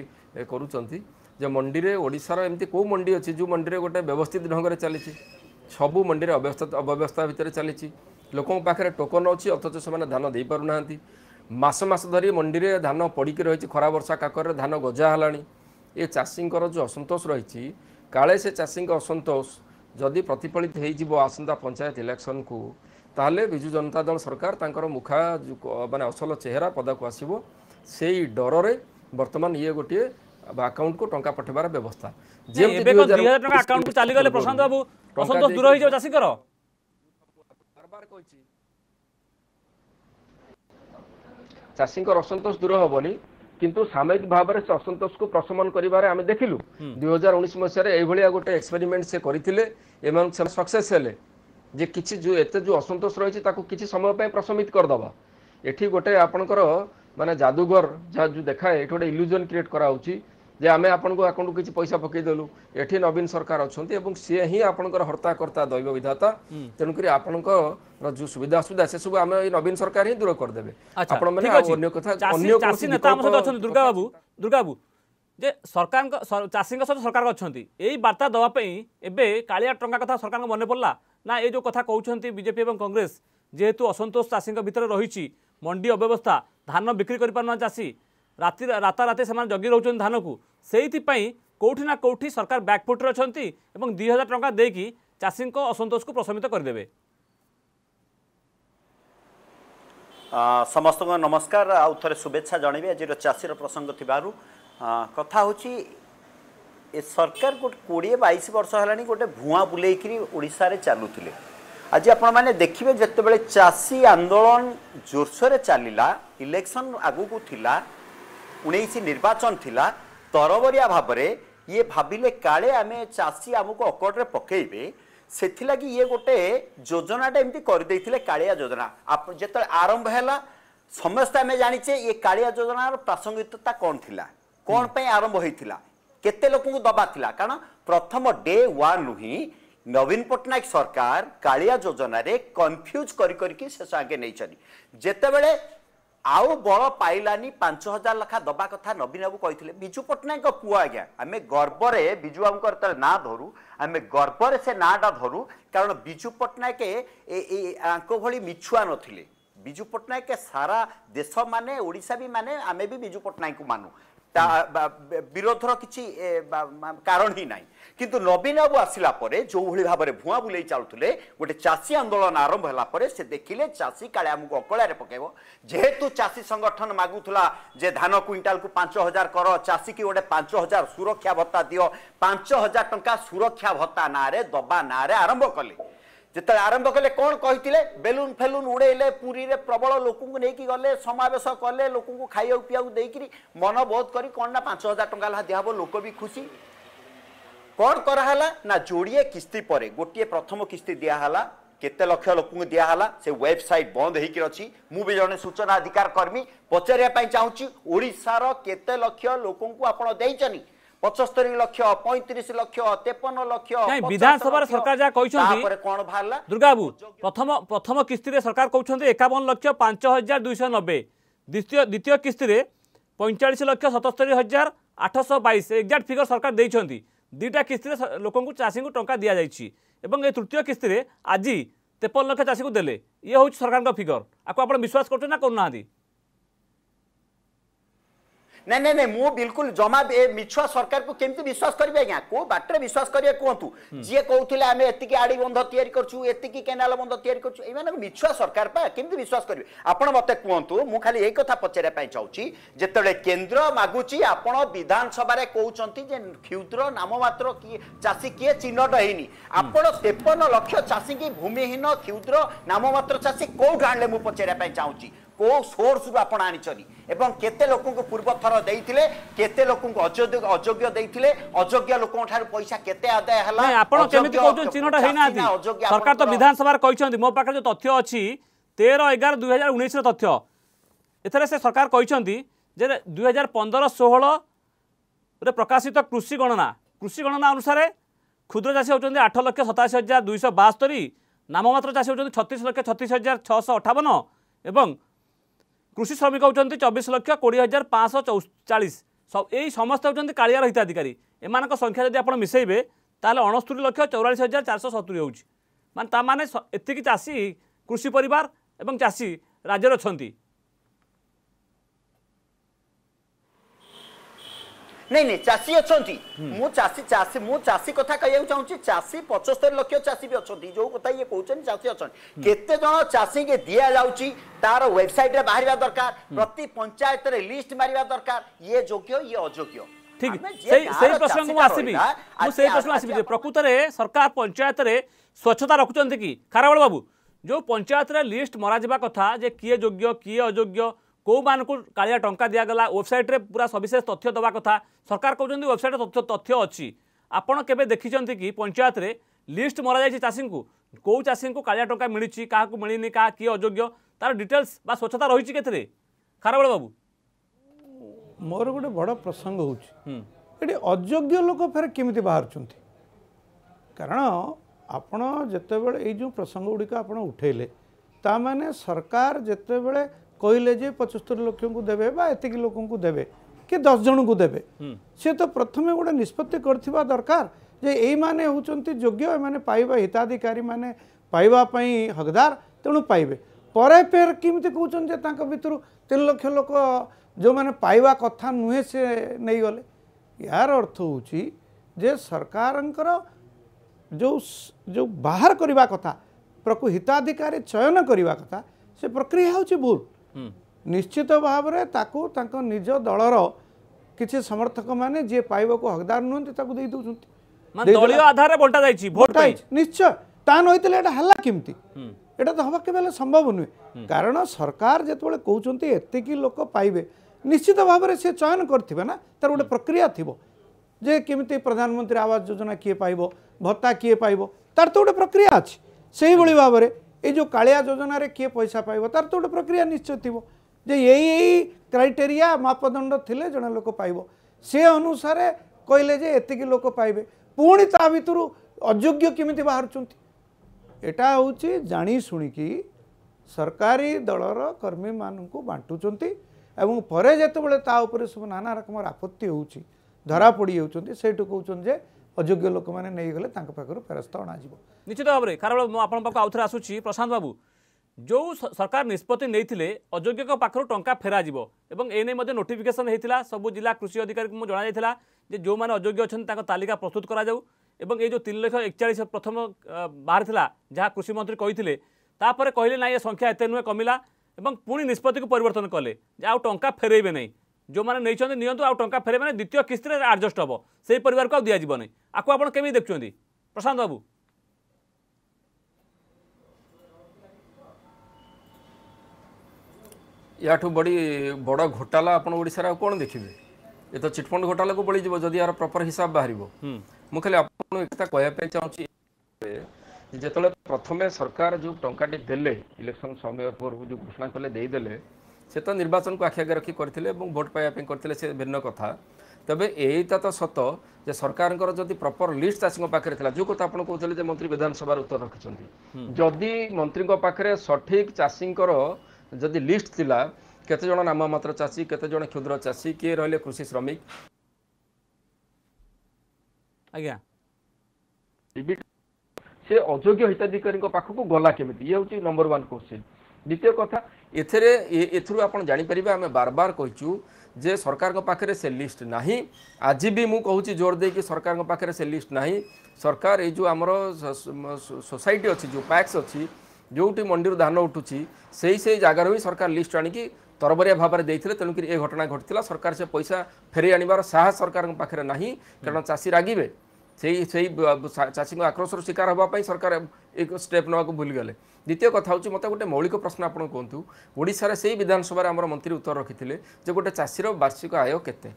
କରୁଛନ୍ତି ଯେ ମଣ୍ଡିରେ ଓଡ଼ିଶାର ଏମିତି କେଉଁ ମଣ୍ଡି ଅଛି ଯେଉଁ ମଣ୍ଡିରେ ଗୋଟେ ବ୍ୟବସ୍ଥିତ ଢଙ୍ଗରେ ଚାଲିଛି ସବୁ ମଣ୍ଡିରେ ଅବ୍ୟବସ୍ଥା ଅବ୍ୟବସ୍ଥା ଭିତରେ ଚାଲିଛି ଲୋକଙ୍କ ପାଖରେ ଟୋକନ୍ ଅଛି ଅଥଚ ସେମାନେ ଧାନ ଦେଇପାରୁନାହାନ୍ତି ମାସ ମାସ ଧରି ମଣ୍ଡିରେ ଧାନ ପଡ଼ିକି ରହିଛି ଖରା ବର୍ଷା କାକରରେ ଧାନ ଗଜା ହେଲାଣି ଏ ଚାଷୀଙ୍କର ଯେଉଁ ଅସନ୍ତୋଷ ରହିଛି କାଳେ ସେ ଚାଷୀଙ୍କ ଅସନ୍ତୋଷ ଯଦି ପ୍ରତିଫଳିତ ହୋଇଯିବ ଆସନ୍ତା ପଞ୍ଚାୟତ ଇଲେକ୍ସନକୁ ତାହେଲେ ବିଜୁ ଜନତା ଦଳ ସରକାର ତାଙ୍କର ମୁଖା ମାନେ ଅସଲ ଚେହେରା ପଦାକୁ ଆସିବ ସେଇ ଡରରେ ବର୍ତ୍ତମାନ ଇଏ ଗୋଟିଏ ଆକାଉଣ୍ଟକୁ ଟଙ୍କା ପଠାଇବାର ବ୍ୟବସ୍ଥା ଚାଲିଗଲେ ପ୍ରଶାନ୍ତ ବାବୁ ଦୂର ହୋଇଯିବ ଚାଷୀଙ୍କର କହିଛି ଚାଷୀଙ୍କର ଅସନ୍ତୋଷ ଦୂର ହବନି କିନ୍ତୁ ସାମୟିକ ଭାବରେ ସେ ଅସନ୍ତୋଷକୁ ପ୍ରଶମନ କରିବାରେ ଆମେ ଦେଖିଲୁ ଦୁଇ ହଜାର ଉଣେଇଶ ମସିହାରେ ଏଇଭଳିଆ ଗୋଟେ ଏକ୍ସପେରିମେଣ୍ଟ ସେ କରିଥିଲେ ଏବଂ ସେମାନେ ସକ୍ସେସ୍ ହେଲେ ଯେ କିଛି ଯେଉଁ ଏତେ ଯେଉଁ ଅସନ୍ତୋଷ ରହିଛି ତାକୁ କିଛି ସମୟ ପାଇଁ ପ୍ରଶମିତ କରିଦେବା ଏଠି ଗୋଟେ ଆପଣଙ୍କର ମାନେ ଯାଦୁଘର ଯାହା ଯେଉଁ ଦେଖାଏ ଏଠି ଗୋଟେ ଇଲ୍ୟୁଜନ୍ କ୍ରିଏଟ୍ କରାହେଉଛି যে ଆମେ ଆପଣଙ୍କ ଆକାଉଣ୍ଟକୁ କିଛି ପଇସା ପକାଇଦେଲୁ ଏଠି ନବୀନ ସରକାର ଅଛନ୍ତି ଏବଂ ସିଏ ହିଁ ଆପଣଙ୍କର ହର୍ତ୍ତାକର୍ତ୍ତା ଦୈବ ବିଧାତା ତେଣୁକରି ଆପଣଙ୍କର ଯୋଉ ସୁବିଧା ଅସୁବିଧା ସେସବୁ ଆମେ ଏଇ ନବୀନ ସରକାର ହିଁ ଦୂର କରିଦେବେ ଆପଣମାନେ ଅନ୍ୟ କଥା ଅନ୍ୟ ଚାଷୀ ନେତା ଆମ ସହିତ ଅଛନ୍ତି ଦୁର୍ଗା ବାବୁ ଦୁର୍ଗା ବାବୁ ଯେ ସରକାରଙ୍କ ଚାଷୀଙ୍କ ସହିତ ସରକାର ଅଛନ୍ତି ଏଇ ବାର୍ତ୍ତା ଦେବା ପାଇଁ ଏବେ କାଳିଆ ଟଙ୍କା କଥା ସରକାରଙ୍କ ମନେ ପଡ଼ିଲା ନା ଏ ଯେଉଁ କଥା କହୁଛନ୍ତି ବିଜେପି ଏବଂ କଂଗ୍ରେସ ଯେହେତୁ ଅସନ୍ତୋଷ ଚାଷୀଙ୍କ ଭିତରେ ରହିଛି ମଣ୍ଡି ଅବ୍ୟବସ୍ଥା ଧାନ ବିକ୍ରି କରିପାରୁନାହାନ୍ତି ଚାଷୀ রাতি রাতারাতি সে জগি রোচান ধানকু সেইপাই কোটি না কোটি সরকার ব্যাকফুটরে অনেক এবং দুই হাজার টাকা দিয়ে চাষী অসন্তোষকে প্রশমিত করেদেবে সমস্ত নমস্কার আউথরে শুভেচ্ছা জনাইবি আজ চাষীর প্রসঙ্গ থাকার কথা হচ্ছে সরকার গোটে কোড়িয়ে বাইশ বর্ষ হল গোটে ভুয়া বুলাইকি ওড়শার চালুলে আজ আপনার দেখবে যেতবে চাষী আন্দোলন জোরসোরে চালা ইলেকশন আগুক লা উনিশ নির্বাচন লা তরবরিয়া ভাবে ইয়ে ভাবিলে কালে আমি চাষী আমি অকটরে পকাইবে ସେଥିଲାଗି ଇଏ ଗୋଟେ ଯୋଜନାଟା ଏମିତି କରିଦେଇଥିଲେ କାଳିଆ ଯୋଜନା ଯେତେବେଳେ ଆରମ୍ଭ ହେଲା ସମସ୍ତେ ଆମେ ଜାଣିଛେ ଇଏ କାଳିଆ ଯୋଜନାର ପ୍ରାସଙ୍ଗିକତା କ'ଣ ଥିଲା କ'ଣ ପାଇଁ ଆରମ୍ଭ ହୋଇଥିଲା କେତେ ଲୋକଙ୍କୁ ଦେବା ଥିଲା କାରଣ ପ୍ରଥମ ଡେ ୱାନ୍ ନୁହିଁ ନବୀନ ପଟ୍ଟନାୟକ ସରକାର କାଳିଆ ଯୋଜନାରେ କନଫ୍ୟୁଜ୍ କରି କରିକି ଶେଷ ଆଗେ ନେଇଛନ୍ତି ଯେତେବେଳେ ଆଉ ବଳ ପାଇଲାନି ପାଞ୍ଚ ହଜାର ଲେଖା ଦେବା କଥା ନବୀନ ବାବୁ କହିଥିଲେ ବିଜୁ ପଟ୍ଟନାୟକଙ୍କ ପୁଅ ଆଜ୍ଞା ଆମେ ଗର୍ବରେ ବିଜୁ ବାବୁଙ୍କର ଯେତେବେଳେ ନାଁ ଧରୁ ଆମେ ଗର୍ବରେ ସେ ନାଁଟା ଧରୁ କାରଣ ବିଜୁ ପଟ୍ଟନାୟକ ଆଙ୍କ ଭଳି ମିଛୁଆ ନଥିଲେ ବିଜୁ ପଟ୍ଟନାୟକ ସାରା ଦେଶ ମାନେ ଓଡ଼ିଶା ବି ମାନେ ଆମେ ବି ବିଜୁ ପଟ୍ଟନାୟକକୁ ମାନୁ তা বিরোধর কিছু কারণ হি না কিন্তু নবীন বাবু আসিলা পরে যেভাবে ভাবে ভূয়া বুলাই চালুলে গোটে চাষী আন্দোলন আরম্ভ হল পরে সে দেখলে চাষী কালে আমি অকলারে পকাইব যেহেতু চাষী সংগঠন মাগুলা যে ধান কুইন্টালকু পাঁচ হাজার কর চাষী কি গোটে পাঁচ হাজার সুরক্ষা ভত্তা দিও পাঁচ হাজার টঙ্কা সুরক্ষা ভত্তা না দবা না আরম্ভ কলে যেতে আরম্ভ কলে কোণ কে বেলুন ফেলুন উড়াইলে পুরীরে প্রবল লোক নিয়ে গলে সমাবেশ কলে লোক খাই পিয়া দিয়ে মন বোধ করি কোণ না পাঁচ হাজার টঙ্কা লেখা দিয়া হব লোক বি খুশি কোণ করাহলা না যোড়িয়ে কিস্তি পরে গোটিয়ে প্রথম কিস্তি দিয়া হলা কেতে লক্ষ লোক দিয়া হলা সে ওয়েবসাইট বন্ধ হয়ে অছি মু জনে সূচনা অধিকার কর্মী পচারা চাহুছি ওড়শার কেতে লক্ষ লোক আপনার দিয়েছেন ପଚସ୍ତରି ଲକ୍ଷ ପଇଁତିରିଶ ଲକ୍ଷ ତେପନ ଲକ୍ଷ ବିଧାନସଭାରେ ସରକାର ଯାହା କହିଛନ୍ତି କଣ ବାହାରିଲା ପ୍ରଥମ ପ୍ରଥମ କିସ୍ତିରେ ସରକାର କହୁଛନ୍ତି ଏକାବନ ଲକ୍ଷ ପାଞ୍ଚ ହଜାର ଦୁଇଶହ ନବେ ଦ୍ୱିତୀୟ ଦ୍ୱିତୀୟ କିସ୍ତିରେ ପଇଁଚାଳିଶ ଲକ୍ଷ ସତସ୍ତରି ହଜାର ଆଠଶହ ବାଇଶ ଏକ୍ଜାକ୍ଟ ଫିଗର ସରକାର ଦେଇଛନ୍ତି ଦୁଇଟା କିସ୍ତିରେ ଲୋକଙ୍କୁ ଚାଷୀଙ୍କୁ ଟଙ୍କା ଦିଆଯାଇଛି ଏବଂ ଏ ତୃତୀୟ କିସ୍ତିରେ ଆଜି ତେପନ ଲକ୍ଷ ଚାଷୀଙ୍କୁ ଦେଲେ ଇଏ ହେଉଛି ସରକାରଙ୍କ ଫିଗର ଆକୁ ଆପଣ ବିଶ୍ୱାସ କରୁଛନ୍ତି ନା କରୁନାହାନ୍ତି ନାଇଁ ନାଇଁ ନାଇଁ ମୁଁ ବିଲକୁଲ ଜମା ଏ ମିଛୁଆ ସରକାରକୁ କେମିତି ବିଶ୍ୱାସ କରିବି ଆଜ୍ଞା କୋଉ ବାଟରେ ବିଶ୍ୱାସ କରିବେ କୁହନ୍ତୁ ଯିଏ କହୁଥିଲେ ଆମେ ଏତିକି ଆଡ଼ି ବନ୍ଧ ତିଆରି କରୁଛୁ ଏତିକି କେନାଲ ବନ୍ଧ ତିଆରି କରୁଛୁ ଏଇମାନଙ୍କୁ ମିଛୁଆ ସରକାର ପା କେମିତି ବିଶ୍ୱାସ କରିବେ ଆପଣ ମୋତେ କୁହନ୍ତୁ ମୁଁ ଖାଲି ଏଇ କଥା ପଚାରିବା ପାଇଁ ଚାହୁଁଛି ଯେତେବେଳେ କେନ୍ଦ୍ର ମାଗୁଛି ଆପଣ ବିଧାନସଭାରେ କହୁଛନ୍ତି ଯେ କ୍ଷୁଦ୍ର ନାମମାତ୍ର କିଏ ଚାଷୀ କିଏ ଚିହ୍ନଟ ହେଇନି ଆପଣ ତେପନ ଲକ୍ଷ ଚାଷୀକି ଭୂମିହୀନ କ୍ଷୁଦ୍ର ନାମମାତ୍ର ଚାଷୀ କୋଉଠୁ ଆଣିଲେ ମୁଁ ପଚାରିବା ପାଇଁ ଚାହୁଁଛି କେଉଁ ସୋର୍ସରୁ ଆପଣ ଆଣିଛନ୍ତି ଏବଂ କେତେ ଲୋକଙ୍କୁ ପୂର୍ବ ଥର ଦେଇଥିଲେ କେତେ ଲୋକଙ୍କୁ ଅଯୋଗ୍ୟ ଦେଇଥିଲେ ଅଯୋଗ୍ୟ ଲୋକଙ୍କ ଠାରୁ ପଇସା କେତେ ଆଦାୟ ହେଲା ଆପଣ କେମିତି କହୁଛନ୍ତି ଚିହ୍ନଟ ହେଇନାହାନ୍ତି ସରକାର ତ ବିଧାନସଭାରେ କହିଛନ୍ତି ମୋ ପାଖରେ ଯେଉଁ ତଥ୍ୟ ଅଛି ତେର ଏଗାର ଦୁଇ ହଜାର ଉଣେଇଶର ତଥ୍ୟ ଏଥିରେ ସେ ସରକାର କହିଛନ୍ତି ଯେ ଦୁଇ ହଜାର ପନ୍ଦର ଷୋହଳରେ ପ୍ରକାଶିତ କୃଷି ଗଣନା କୃଷି ଗଣନା ଅନୁସାରେ କ୍ଷୁଦ୍ର ଚାଷୀ ହେଉଛନ୍ତି ଆଠ ଲକ୍ଷ ସତାଅଶୀ ହଜାର ଦୁଇଶହ ବାସ୍ତରୀ ନାମମାତ୍ର ଚାଷୀ ହେଉଛନ୍ତି ଛତିଶ ଲକ୍ଷ ଛତିଶ ହଜାର ଛଅଶହ ଅଠାବନ ଏବଂ কৃষি শ্রমিক হচ্ছেন চবিশ লক্ষ কোড়ি হাজার পাঁচশহ চৌচাশ এই সমস্ত হচ্ছেন কালিয়ার হিতাধিকারী এমান সংখ্যা যদি আপনার মিশাইবে তাহলে অনস্তুরি লক্ষ চৌরাশ হাজার চারশো সতুরি হচ্ছে মানে তা মানে এতিকি চাষী কৃষি পরিবার এবং চাষী রাজ্যের অনেক नहीं नहीं चाषी अच्छा मुझी चाषी मुझे कथ कह चाहिए चाषी पचस्तर लक्ष चाषी भी अच्छा जो कथा ये कौन चाषी अच्छा केतज चाषी के दि जाऊँगी तार वेबसाइट बाहर दरकार प्रति पंचायत लिस्ट मार दरकार ये योग्य ये अजोग्य ठीक से प्रश्न प्रश्न को प्रकृत रे सरकार पंचायत रे स्वच्छता रखुच्च कि खारावल बाबू जो पंचायत रे लिस्ट मर जा कथा किए योग्य किए अजोग्य କେଉଁମାନଙ୍କୁ କାଳିଆ ଟଙ୍କା ଦିଆଗଲା ୱେବସାଇଟ୍ରେ ପୁରା ସବିଶେଷ ତଥ୍ୟ ଦେବା କଥା ସରକାର କହୁଛନ୍ତି ୱେବସାଇଟ୍ରେ ତଥ୍ୟ ତଥ୍ୟ ଅଛି ଆପଣ କେବେ ଦେଖିଛନ୍ତି କି ପଞ୍ଚାୟତରେ ଲିଷ୍ଟ ମରାଯାଇଛି ଚାଷୀଙ୍କୁ କେଉଁ ଚାଷୀଙ୍କୁ କାଳିଆ ଟଙ୍କା ମିଳିଛି କାହାକୁ ମିଳିନି କାହା କିଏ ଅଯୋଗ୍ୟ ତାର ଡିଟେଲ୍ସ ବା ସ୍ୱଚ୍ଛତା ରହିଛି କେତେରେ ଖାରବେଳ ବାବୁ ମୋର ଗୋଟେ ବଡ଼ ପ୍ରସଙ୍ଗ ହେଉଛି ଏଠି ଅଯୋଗ୍ୟ ଲୋକ ଫେରେ କେମିତି ବାହାରୁଛନ୍ତି କାରଣ ଆପଣ ଯେତେବେଳେ ଏଇ ଯେଉଁ ପ୍ରସଙ୍ଗ ଗୁଡ଼ିକ ଆପଣ ଉଠେଇଲେ ତାମାନେ ସରକାର ଯେତେବେଳେ कहले जे पचस्तर लक्ष को देवे एतिक लोक देवे किए दस जन को देवे सी तो प्रथम गोटे निष्पत्ति कर दरकार जे ये हूँ योग्य पाइबा हिताधिकारी मैंने पाइबापी हकदार तेणु पाइबे पर फेर कमी कहते भितर तीन लक्ष लोक जो मैंने पाइबा कथ नुहे से नहींगले यार अर्थ हो सरकार जो जो बाहर करने कथा प्रकृति हिताधिकारी चयन करवा कथा से प्रक्रिया हूँ भूल ନିଶ୍ଚିତ ଭାବରେ ତାକୁ ତାଙ୍କ ନିଜ ଦଳର କିଛି ସମର୍ଥକମାନେ ଯିଏ ପାଇବାକୁ ହକଦାର ନୁହନ୍ତି ତାକୁ ଦେଇଦେଉଛନ୍ତି ନିଶ୍ଚୟ ତା ନହେଇଥିଲେ ଏଇଟା ହେଲା କେମିତି ଏଇଟା ତ ହବ କେବେ ହେଲେ ସମ୍ଭବ ନୁହେଁ କାରଣ ସରକାର ଯେତେବେଳେ କହୁଛନ୍ତି ଏତିକି ଲୋକ ପାଇବେ ନିଶ୍ଚିତ ଭାବରେ ସେ ଚୟନ କରିଥିବେ ନା ତାର ଗୋଟେ ପ୍ରକ୍ରିୟା ଥିବ ଯେ କେମିତି ପ୍ରଧାନମନ୍ତ୍ରୀ ଆବାସ ଯୋଜନା କିଏ ପାଇବ ଭତ୍ତା କିଏ ପାଇବ ତାର ତ ଗୋଟେ ପ୍ରକ୍ରିୟା ଅଛି ସେହିଭଳି ଭାବରେ ଏ ଯେଉଁ କାଳିଆ ଯୋଜନାରେ କିଏ ପଇସା ପାଇବ ତାର ତ ଗୋଟେ ପ୍ରକ୍ରିୟା ନିଶ୍ଚୟ ଥିବ ଯେ ଏଇ ଏଇ କ୍ରାଇଟେରିଆ ମାପଦଣ୍ଡ ଥିଲେ ଜଣେ ଲୋକ ପାଇବ ସେ ଅନୁସାରେ କହିଲେ ଯେ ଏତିକି ଲୋକ ପାଇବେ ପୁଣି ତା ଭିତରୁ ଅଯୋଗ୍ୟ କେମିତି ବାହାରୁଛନ୍ତି ଏଇଟା ହେଉଛି ଜାଣି ଶୁଣିକି ସରକାରୀ ଦଳର କର୍ମୀମାନଙ୍କୁ ବାଣ୍ଟୁଛନ୍ତି ଏବଂ ପରେ ଯେତେବେଳେ ତା ଉପରେ ସବୁ ନାନା ରକମର ଆପତ୍ତି ହେଉଛି ଧରାପଡ଼ି ହେଉଛନ୍ତି ସେଇଠୁ କହୁଛନ୍ତି ଯେ ଅଯୋଗ୍ୟ ଲୋକମାନେ ନେଇଗଲେ ତାଙ୍କ ପାଖରୁ ଫେରସ୍ତ ଅଣାଯିବ ନିଶ୍ଚିତ ଭାବରେ କାରଣ ମୁଁ ଆପଣଙ୍କ ପାଖକୁ ଆଉଥରେ ଆସୁଛି ପ୍ରଶାନ୍ତ ବାବୁ ଯେଉଁ ସରକାର ନିଷ୍ପତ୍ତି ନେଇଥିଲେ ଅଯୋଗ୍ୟଙ୍କ ପାଖରୁ ଟଙ୍କା ଫେରାଯିବ ଏବଂ ଏ ନେଇ ମଧ୍ୟ ନୋଟିଫିକେସନ୍ ହେଇଥିଲା ସବୁ ଜିଲ୍ଲା କୃଷି ଅଧିକାରୀଙ୍କୁ ମୁଁ ଜଣାଯାଇଥିଲା ଯେ ଯେଉଁମାନେ ଅଯୋଗ୍ୟ ଅଛନ୍ତି ତାଙ୍କ ତାଲିକା ପ୍ରସ୍ତୁତ କରାଯାଉ ଏବଂ ଏ ଯେଉଁ ତିନି ଲକ୍ଷ ଏକଚାଳିଶ ପ୍ରଥମ ବାହାରିଥିଲା ଯାହା କୃଷିମନ୍ତ୍ରୀ କହିଥିଲେ ତାପରେ କହିଲେ ନାହିଁ ଏ ସଂଖ୍ୟା ଏତେ ନୁହେଁ କମିଲା ଏବଂ ପୁଣି ନିଷ୍ପତ୍ତିକୁ ପରିବର୍ତ୍ତନ କଲେ ଯେ ଆଉ ଟଙ୍କା ଫେରାଇବେ ନାହିଁ ଯେଉଁମାନେ ନେଇଛନ୍ତି ନିଅନ୍ତୁ ଆଉ ଟଙ୍କା ଫେରେଇବେ ଦ୍ୱିତୀୟ କିସ୍ତିରେ ଆଡ଼ଜଷ୍ଟ ହେବ ସେହି ପରିବାରକୁ ଆଉ ଦିଆଯିବନି ଆକୁ ଆପଣ କେମିତି ଦେଖୁଛନ୍ତି ପ୍ରଶାନ୍ତ ବାବୁ ୟାଠୁ ବଡ଼ି ବଡ଼ ଘୋଟାଲା ଆପଣ ଓଡ଼ିଶାରେ ଆଉ କ'ଣ ଦେଖିବେ ଏ ତ ଚିଟଫଣ୍ଡ ଘୋଟାଲାକୁ ବଳିଯିବ ଯଦି ଏହାର ପ୍ରପର ହିସାବ ବାହାରିବ ମୁଁ ଖାଲି ଆପଣଙ୍କୁ ଏକଥା କହିବା ପାଇଁ ଚାହୁଁଛି ଯେତେବେଳେ ପ୍ରଥମେ ସରକାର ଯେଉଁ ଟଙ୍କାଟି ଦେଲେ ଇଲେକ୍ସନ ସମୟ ପୂର୍ବରୁ ଯେଉଁ ଘୋଷଣା କଲେ ଦେଇଦେଲେ সে তো নির্বাচনকে আখি আগে রাখি করে এবং ভোট পাওয়া করে সে ভিন্ন কথা তবে এইটা তো সত যে সরকারের যদি প্রপর লিষ্ট চাষীঙ্ পাখে লা যে কথা আপনার কৌলে যে মন্ত্রী বিধানসভার উত্তর রাখছেন যদি মন্ত্রী পাখে সঠিক চাষীঙ্কর যদি লিষ্ট লা কেতে জন নামমাত্র চাষী কেতে জন ক্ষুদ্র চাষী কে রহলে কৃষি শ্রমিক আজ্ঞা সে অযোগ্য হিতাধিকারী পাখক গলা কমিটি ইয়ে হচ্ছে নম্বর ওয়ান কোশ্চিন द्वित कथा एथर जापर आम बार बार कही जे सरकार पाखे से लिस्ट ना आज भी मुझे जोर दे कि सरकार पाखे से लिस्ट ना सरकार ये आम सोसाइटी अच्छी जो पैक्स अच्छी जो भी मंडी धान उठू से जगार ही सरकार लिस्ट आणिक तरबरिया भाव में देते तेणुक ये घटना घटी सरकार से पैसा फेरे आणवार साहस सरकार पाखे ना कारण चाषी रागे সেই সেই ଚାଷୀଙ୍କ ଆକ୍ରୋଶର ଶିକାର ହେବା ପାଇଁ ସରକାର ଏକ ଷ୍ଟେପ୍ ନେବାକୁ ଭୁଲିଗଲେ ଦ୍ୱିତୀୟ କଥା ହେଉଛି ମୋତେ ଗୋଟେ ମୌଳିକ ପ୍ରଶ୍ନ ଆପଣ କୁହନ୍ତୁ ଓଡ଼ିଶାରେ ସେଇ ବିଧାନସଭାରେ ଆମର ମନ୍ତ୍ରୀ ଉତ୍ତର ରଖିଥିଲେ ଯେ ଗୋଟେ ଚାଷୀର ବାର୍ଷିକ ଆୟ କେତେ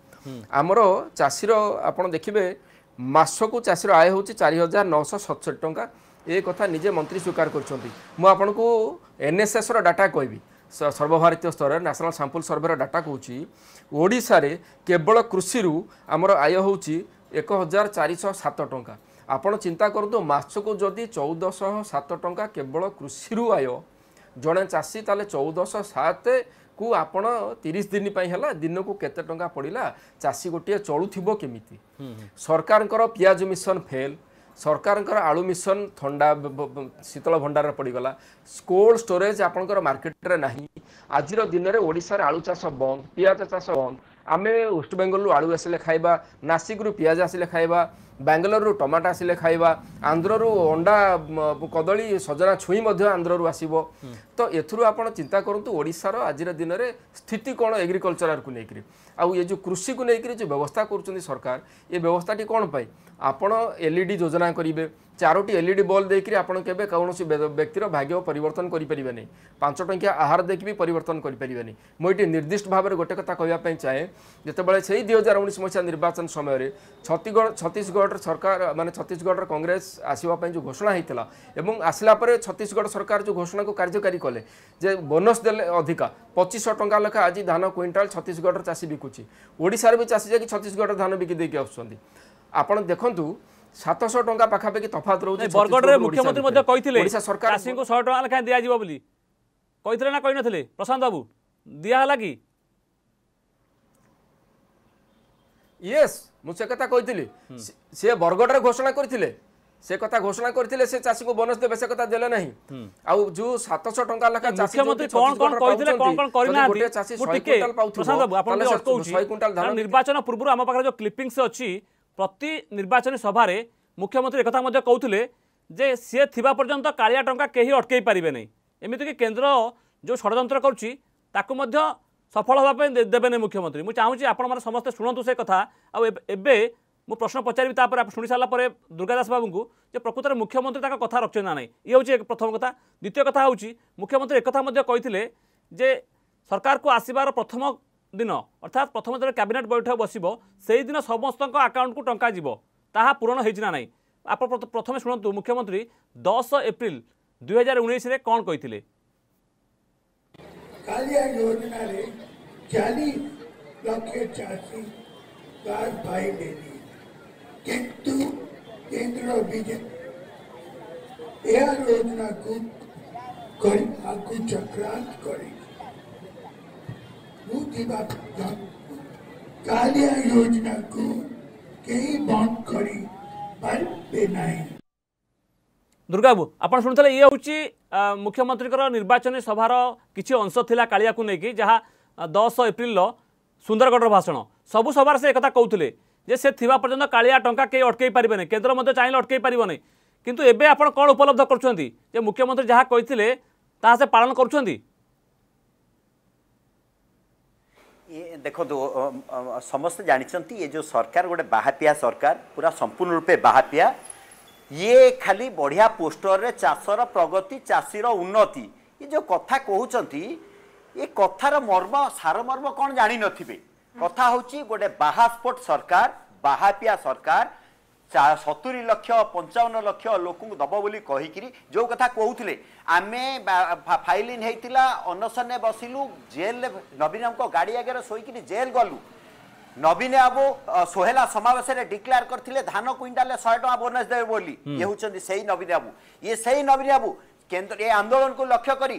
ଆମର ଚାଷୀର ଆପଣ ଦେଖିବେ ମାସକୁ ଚାଷୀର ଆୟ ହେଉଛି ଚାରି ହଜାର ନଅଶହ ସତଷଠି ଟଙ୍କା ଏ କଥା ନିଜେ ମନ୍ତ୍ରୀ ସ୍ୱୀକାର କରିଛନ୍ତି ମୁଁ ଆପଣଙ୍କୁ ଏନ୍ଏସ୍ଏସ୍ର ଡାଟା କହିବି ସର୍ବଭାରତୀୟ ସ୍ତରରେ ନ୍ୟାସନାଲ୍ ସାମ୍ପୁଲ୍ ସର୍ଭେର ଡାଟା କହୁଛି ଓଡ଼ିଶାରେ କେବଳ କୃଷିରୁ ଆମର ଆୟ ହେଉଛି ଏକ ହଜାର ଚାରିଶହ ସାତ ଟଙ୍କା ଆପଣ ଚିନ୍ତା କରନ୍ତୁ ମାସକୁ ଯଦି ଚଉଦଶହ ସାତ ଟଙ୍କା କେବଳ କୃଷିରୁ ଆୟ ଜଣେ ଚାଷୀ ତାହେଲେ ଚଉଦଶହ ସାତକୁ ଆପଣ ତିରିଶ ଦିନ ପାଇଁ ହେଲା ଦିନକୁ କେତେ ଟଙ୍କା ପଡ଼ିଲା ଚାଷୀ ଗୋଟିଏ ଚଳୁଥିବ କେମିତି ସରକାରଙ୍କର ପିଆଜ ମିଶନ ଫେଲ୍ ସରକାରଙ୍କର ଆଳୁ ମିଶନ ଥଣ୍ଡା ଶୀତଳ ଭଣ୍ଡାରରେ ପଡ଼ିଗଲା କୋଲ୍ଡ ଷ୍ଟୋରେଜ୍ ଆପଣଙ୍କର ମାର୍କେଟରେ ନାହିଁ ଆଜିର ଦିନରେ ଓଡ଼ିଶାରେ ଆଳୁ ଚାଷ ବନ୍ଦ ପିଆଜ ଚାଷ ବନ୍ଦ ଆମେ ୱେଷ୍ଟବେଙ୍ଗଲରୁ ଆଳୁ ଆସିଲେ ଖାଇବା ନାସିକରୁ ପିଆଜ ଆସିଲେ ଖାଇବା ବାଙ୍ଗାଲୋରରୁ ଟମାଟୋ ଆସିଲେ ଖାଇବା ଆନ୍ଧ୍ରରୁ ଅଣ୍ଡା କଦଳୀ ସଜନା ଛୁଇଁ ମଧ୍ୟ ଆନ୍ଧ୍ରରୁ ଆସିବ ତ ଏଥିରୁ ଆପଣ ଚିନ୍ତା କରନ୍ତୁ ଓଡ଼ିଶାର ଆଜିର ଦିନରେ ସ୍ଥିତି କ'ଣ ଏଗ୍ରିକଲଚରାଲକୁ ନେଇକରି ଆଉ ଏ ଯେଉଁ କୃଷିକୁ ନେଇକରି ଯେଉଁ ବ୍ୟବସ୍ଥା କରୁଛନ୍ତି ସରକାର ଏ ବ୍ୟବସ୍ଥାଟି କ'ଣ ପାଇଁ ଆପଣ ଏଲ୍ ଇ ଡ଼ି ଯୋଜନା କରିବେ ଚାରୋଟି ଏଲ୍ଇଡି ବଲ୍ ଦେଇକରି ଆପଣ କେବେ କୌଣସି ବ୍ୟକ୍ତିର ଭାଗ୍ୟ ପରିବର୍ତ୍ତନ କରିପାରିବେନି ପାଞ୍ଚ ଟଙ୍କିଆ ଆହାର ଦେଇକି ବି ପରିବର୍ତ୍ତନ କରିପାରିବେନି ମୁଁ ଏଠି ନିର୍ଦ୍ଦିଷ୍ଟ ଭାବରେ ଗୋଟେ କଥା କହିବା ପାଇଁ ଚାହେଁ ଯେତେବେଳେ ସେଇ ଦୁଇ ହଜାର ଉଣେଇଶ ମସିହା ନିର୍ବାଚନ ସମୟରେ ଛତିଗଡ଼ ଛତିଶଗଡ଼ର ସରକାର ମାନେ ଛତିଶଗଡ଼ର କଂଗ୍ରେସ ଆସିବା ପାଇଁ ଯେଉଁ ଘୋଷଣା ହୋଇଥିଲା ଏବଂ ଆସିଲା ପରେ ଛତିଶଗଡ଼ ସରକାର ଯେଉଁ ଘୋଷଣାକୁ କାର୍ଯ୍ୟକାରୀ କଲେ ଯେ ବୋନସ୍ ଦେଲେ ଅଧିକା ପଚିଶଶହ ଟଙ୍କା ଲେଖା ଆଜି ଧାନ କୁଇଣ୍ଟାଲ ଛତିଶଗଡ଼ର ଚାଷୀ ବିକୁଛି ଓଡ଼ିଶାରେ ବି ଚାଷୀ ଯାଇକି ଛତିଶଗଡ଼ର ଧାନ ବିକି ଦେଇକି ଆସୁଛନ୍ତି ଆପଣ ଦେଖନ୍ତୁ সাতশহ টঙ্কা পাখাপাখি তফাত রয়েছে বরগড়ে মুখ্যমন্ত্রী মধ্যে কইলে ওড়িশা সরকার চাষীকে শহে টাকা লেখায় দিয়া যাব বলি কইলে না কইনথিলে প্রশান্ত বাবু দিয়া হলা কি ইয়েস মু সে কথা কইলি সে বরগড়ে ঘোষণা করেছিলেন সে কথা ঘোষণা করেছিল সে চাষীকে বোনস দেবে সে কথা দেলে না আউ যে সাতশো টঙ্কা লেখা মুখ্যমন্ত্রী কোন কোন কইলে কোন কোন করি না গোটে চাষী 100 কুইন্টাল পাউছিল প্রশান্ত বাবু আপন অটকউছি নির্বাচন পূর্বରୁ ଆମ ପାଖରେ যে ক্লিপিংস ଅଛି ପ୍ରତି ନିର୍ବାଚନୀ ସଭାରେ ମୁଖ୍ୟମନ୍ତ୍ରୀ ଏକଥା ମଧ୍ୟ କହୁଥିଲେ ଯେ ସିଏ ଥିବା ପର୍ଯ୍ୟନ୍ତ କାଳିଆ ଟଙ୍କା କେହି ଅଟକେଇ ପାରିବେ ନାହିଁ ଏମିତିକି କେନ୍ଦ୍ର ଯେଉଁ ଷଡ଼ଯନ୍ତ୍ର କରୁଛି ତାକୁ ମଧ୍ୟ ସଫଳ ହେବା ପାଇଁ ଦେବେନି ମୁଖ୍ୟମନ୍ତ୍ରୀ ମୁଁ ଚାହୁଁଛି ଆପଣମାନେ ସମସ୍ତେ ଶୁଣନ୍ତୁ ସେ କଥା ଆଉ ଏବେ ମୁଁ ପ୍ରଶ୍ନ ପଚାରିବି ତାପରେ ଶୁଣି ସାରିଲା ପରେ ଦୁର୍ଗାଦାସ ବାବୁଙ୍କୁ ଯେ ପ୍ରକୃତରେ ମୁଖ୍ୟମନ୍ତ୍ରୀ ତାଙ୍କ କଥା ରଖିଛନ୍ତି ନା ନାହିଁ ଇଏ ହେଉଛି ପ୍ରଥମ କଥା ଦ୍ୱିତୀୟ କଥା ହେଉଛି ମୁଖ୍ୟମନ୍ତ୍ରୀ ଏକଥା ମଧ୍ୟ କହିଥିଲେ ଯେ ସରକାରକୁ ଆସିବାର ପ୍ରଥମ দিন অর্থাৎ প্রথম যেটা ক্যাবিনেট বৈঠক বসব সেই দিন সমস্ত আকাউন্টকু টঙ্কা যাব তাহা পূরণ হয়েছে না নাই আপনার প্রথমে শুণতু মুখ্যমন্ত্রী দশ এপ্রিল দুই হাজার উনিশে কণ কে କାଳିଆ मुझे कालिया योजना को केही बंद करी पारे नाही दुर्गाबू आपण शुणुले ये हूँ मुख्यमंत्री निर्वाचन सभार किसी अंश थिला कालिया को लेकिन जहाँ दस एप्रिल सुंदरगढ़ भाषण सबू सभार से एक कहते जे से थिबा पर्यंत कालिया टंका केही अटकई पारे ना केन्द्र मध्य चाहिले अटकई पारे ना किंतु एबे आपण कोन उपलब्ध करूछंती मुख्यमंत्री जहा कही से पालन करूछंती ଦେଖନ୍ତୁ ସମସ୍ତେ ଜାଣିଛନ୍ତି ଏ ଯେଉଁ ସରକାର ଗୋଟେ ବାହାପିଆ ସରକାର ପୁରା ସମ୍ପୂର୍ଣ୍ଣ ରୂପେ ବାହାପିଆ ଇଏ ଖାଲି ବଢ଼ିଆ ପୋଷ୍ଟରରେ ଚାଷର ପ୍ରଗତି ଚାଷୀର ଉନ୍ନତି ଏ ଯେଉଁ କଥା କହୁଛନ୍ତି ଏ କଥାର ମର୍ମ ସାରମର୍ମ କ'ଣ ଜାଣିନଥିବେ କଥା ହେଉଛି ଗୋଟେ ବାହାସ୍ପୋଟ ସରକାର ବାହାପିଆ ସରକାର ସତୁରି ଲକ୍ଷ ପଞ୍ଚାବନ ଲକ୍ଷ ଲୋକଙ୍କୁ ଦେବ ବୋଲି କହିକିରି ଯେଉଁ କଥା କହୁଥିଲେ ଆମେ ଫାଇଲିନ୍ ହେଇଥିଲା ଅନଶନରେ ବସିଲୁ ଜେଲରେ ନବୀନଙ୍କ ଗାଡ଼ି ଆଗରେ ଶୋଇକିରି ଜେଲ୍ ଗଲୁ ନବୀନ ବାବୁ ସୋହେଲା ସମାବେଶରେ ଡିକ୍ଲେୟାର କରିଥିଲେ ଧାନ କ୍ୱିଣ୍ଟାଲରେ ଶହେ ଟଙ୍କା ବୋନସ୍ ଦେବେ ବୋଲି ଇଏ ହେଉଛନ୍ତି ସେଇ ନବୀନ ବାବୁ ଇଏ ସେଇ ନବୀନ ବାବୁ କେନ୍ଦ୍ର ଏ ଆନ୍ଦୋଳନକୁ ଲକ୍ଷ୍ୟ କରି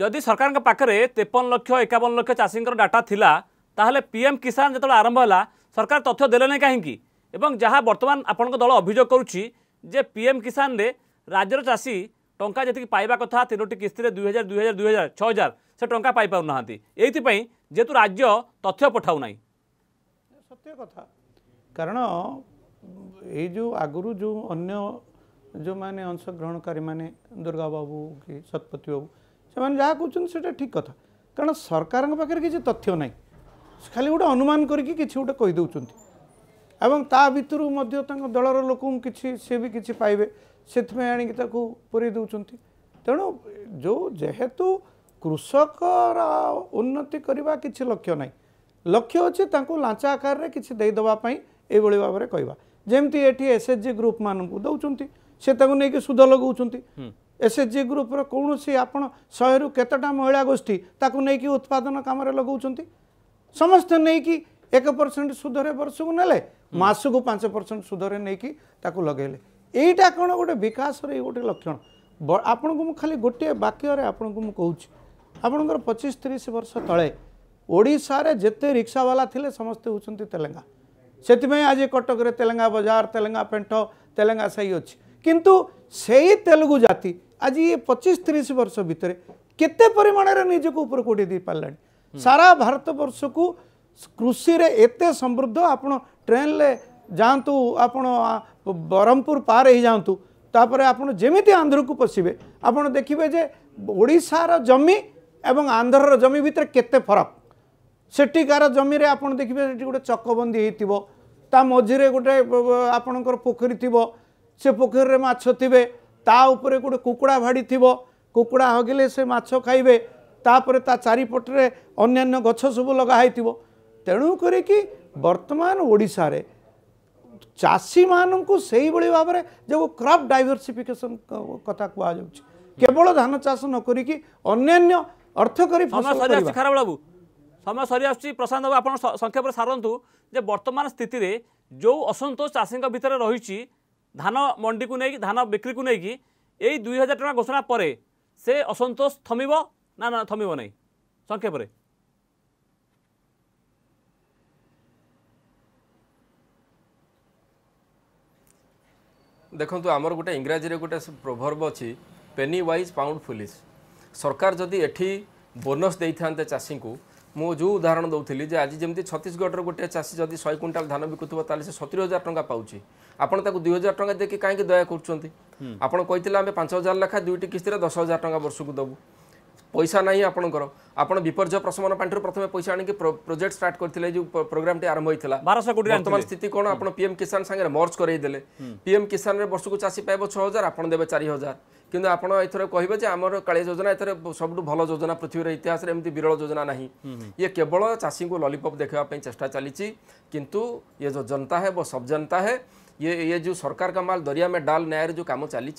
जदि सरकार तेपन लक्ष एकवन लक्ष चाषी डाटा था तेल पीएम किसान जो आरंभ है सरकार तथ्य दे कहीं जहाँ बर्तमान आप दल अभोग कर पी एम किसान राज्यर चाषी टाँचा जीक पाइबा कथा तीनो किस्ती दुई हजार दुई हजार दुई हजार छः हजार से टाँचा पाईपुर ना यहीपाई जेहतु राज्य तथ्य पठाऊना सत्य कथा कारण यू आगुरी जो अन्न जो मैंने अंशग्रहणकारी मैंने दुर्गा बाबू कि शतपथी बाबू ସେମାନେ ଯାହା କହୁଛନ୍ତି ସେଇଟା ଠିକ୍ କଥା କାରଣ ସରକାରଙ୍କ ପାଖରେ କିଛି ତଥ୍ୟ ନାହିଁ ଖାଲି ଗୋଟେ ଅନୁମାନ କରିକି କିଛି ଗୋଟେ କହିଦେଉଛନ୍ତି ଏବଂ ତା ଭିତରୁ ମଧ୍ୟ ତାଙ୍କ ଦଳର ଲୋକଙ୍କୁ କିଛି ସେ ବି କିଛି ପାଇବେ ସେଥିପାଇଁ ଆଣିକି ତାକୁ ପୁରେଇ ଦେଉଛନ୍ତି ତେଣୁ ଯେଉଁ ଯେହେତୁ କୃଷକର ଉନ୍ନତି କରିବା କିଛି ଲକ୍ଷ୍ୟ ନାହିଁ ଲକ୍ଷ୍ୟ ଅଛି ତାଙ୍କୁ ଲାଞ୍ଚ ଆକାରରେ କିଛି ଦେଇଦେବା ପାଇଁ ଏଇଭଳି ଭାବରେ କହିବା ଯେମିତି ଏଠି ଏସ୍ ଏଚ୍ ଜି ଗ୍ରୁପ୍ମାନଙ୍କୁ ଦେଉଛନ୍ତି ସେ ତାକୁ ନେଇକି ସୁଧ ଲଗାଉଛନ୍ତି ଏସ୍ଏଚ୍ଜି ଗ୍ରୁପ୍ର କୌଣସି ଆପଣ ଶହେରୁ କେତେଟା ମହିଳା ଗୋଷ୍ଠୀ ତାକୁ ନେଇକି ଉତ୍ପାଦନ କାମରେ ଲଗାଉଛନ୍ତି ସମସ୍ତେ ନେଇକି ଏକ ପରସେଣ୍ଟ ସୁଧରେ ବର୍ଷକୁ ନେଲେ ମାସକୁ ପାଞ୍ଚ ପରସେଣ୍ଟ ସୁଧରେ ନେଇକି ତାକୁ ଲଗାଇଲେ ଏଇଟା କ'ଣ ଗୋଟେ ବିକାଶର ଏଇ ଗୋଟେ ଲକ୍ଷଣ ଆପଣଙ୍କୁ ମୁଁ ଖାଲି ଗୋଟିଏ ବାକ୍ୟରେ ଆପଣଙ୍କୁ ମୁଁ କହୁଛି ଆପଣଙ୍କର ପଚିଶ ତିରିଶ ବର୍ଷ ତଳେ ଓଡ଼ିଶାରେ ଯେତେ ରିକ୍ସାବାଲା ଥିଲେ ସମସ୍ତେ ହେଉଛନ୍ତି ତେଲେଙ୍ଗା ସେଥିପାଇଁ ଆଜି କଟକରେ ତେଲେଙ୍ଗା ବଜାର ତେଲେଙ୍ଗା ପେଣ୍ଠ ତେଲେଙ୍ଗା ସାହି ଅଛି କିନ୍ତୁ ସେଇ ତେଲୁଗୁ ଜାତି আজি ଏ ପଚିଶ ତିରିଶ ବର୍ଷ ଭିତରେ କେତେ ପରିମାଣରେ ନିଜକୁ ଉପରକୁ ଉଠେଇ ଦେଇପାରିଲାଣି ସାରା ଭାରତବର୍ଷକୁ କୃଷିରେ ଏତେ ସମୃଦ୍ଧ ଆପଣ ଟ୍ରେନ୍ରେ ଯାଆନ୍ତୁ ଆପଣ ବ୍ରହ୍ମପୁର ପାର ହେଇଯାଆନ୍ତୁ ତାପରେ ଆପଣ ଯେମିତି ଆନ୍ଧ୍ରକୁ ପଶିବେ ଆପଣ ଦେଖିବେ ଯେ ଓଡ଼ିଶାର ଜମି ଏବଂ ଆନ୍ଧ୍ରର ଜମି ଭିତରେ କେତେ ଫରକ ସେଠିକାର ଜମିରେ ଆପଣ ଦେଖିବେ ସେଠି ଗୋଟେ ଚକବନ୍ଦୀ ହେଇଥିବ ତା ମଝିରେ ଗୋଟେ ଆପଣଙ୍କର ପୋଖରୀ ଥିବ ସେ ପୋଖରୀରେ ମାଛ ଥିବେ ତା ଉପରେ ଗୋଟେ କୁକୁଡ଼ା ଭାଡ଼ି ଥିବ କୁକୁଡ଼ା ହଗିଲେ ସେ ମାଛ ଖାଇବେ ତାପରେ ତା ଚାରିପଟରେ ଅନ୍ୟାନ୍ୟ ଗଛ ସବୁ ଲଗା ହେଇଥିବ ତେଣୁ କରିକି ବର୍ତ୍ତମାନ ଓଡ଼ିଶାରେ ଚାଷୀମାନଙ୍କୁ ସେହିଭଳି ଭାବରେ ଯେଉଁ କ୍ରପ୍ ଡାଇଭର୍ସିଫିକେସନ୍ କଥା କୁହାଯାଉଛି କେବଳ ଧାନ ଚାଷ ନ କରିକି ଅନ୍ୟାନ୍ୟ ଅର୍ଥକରୀ ଆସୁଛି ଖରାପ ବାବୁ ସମୟ ସରି ଆସୁଛି ପ୍ରଶାନ୍ତ ବାବୁ ଆପଣ ସଂକ୍ଷେପରେ ସାରନ୍ତୁ ଯେ ବର୍ତ୍ତମାନ ସ୍ଥିତିରେ ଯେଉଁ ଅସନ୍ତୋଷ ଚାଷୀଙ୍କ ଭିତରେ ରହିଛି ধান মন্ডিকু নেই ধান বিক্রি কু নেই এই দুই হাজার টাকা ঘোষণা পরে সে অসন্তোষ থমিব না না থমিব নাই সংক্ষেপরে দেখুন আমার গোটে ইংরাজিরে গোটে proverb penny wise pound foolish সরকার যদি এটি ବୋନସ୍ ଦେଇଥାନ୍ତେ চাষী ମୁଁ ଯେଉଁ ଉଦାହରଣ ଦେଉଥିଲି ଯେ ଆଜି ଯେମିତି ଛତିଶଗଡ଼ର ଗୋଟିଏ ଚାଷୀ ଯଦି ଶହେ କୁଇଣ୍ଟାଲ ଧାନ ବିକୁଥିବ ତାହେଲେ ସେ ସତୁରି ହଜାର ଟଙ୍କା ପାଉଛି ଆପଣ ତାକୁ ଦୁଇ ହଜାର ଟଙ୍କା ଦେଇକି କାହିଁକି ଦୟା କରୁଛନ୍ତି ଆପଣ କହିଥିଲେ ଆମେ ପାଞ୍ଚ ହଜାର ଲେଖା ଦୁଇଟି କିସ୍ତିରେ ଦଶ ହଜାର ଟଙ୍କା ବର୍ଷକୁ ଦେବୁ पैसा ना आप विपर्य प्रशमन पांच प्रथम पैसा आ प्रोजेक्ट स्टार्ट करते जो प्रोग्राम टी आरंभ होता है बर्तमान स्थित कौन आप पीएम किसान सागर मर्ज करेदे पीएम किसान वर्षक चाषी पाइब छः हजार आप देते चार हजार कि आपर कहे आम काोजना ये सब भल योजना पृथ्वी इतिहास एमती विरल योजना ना ये केवल चाषी को ललीपप देखापी चेस्टा चली कि ये जो जनता है वो सब जनता है ये ये जो सरकार का माल दरिया में डाल न्याय जो कम चली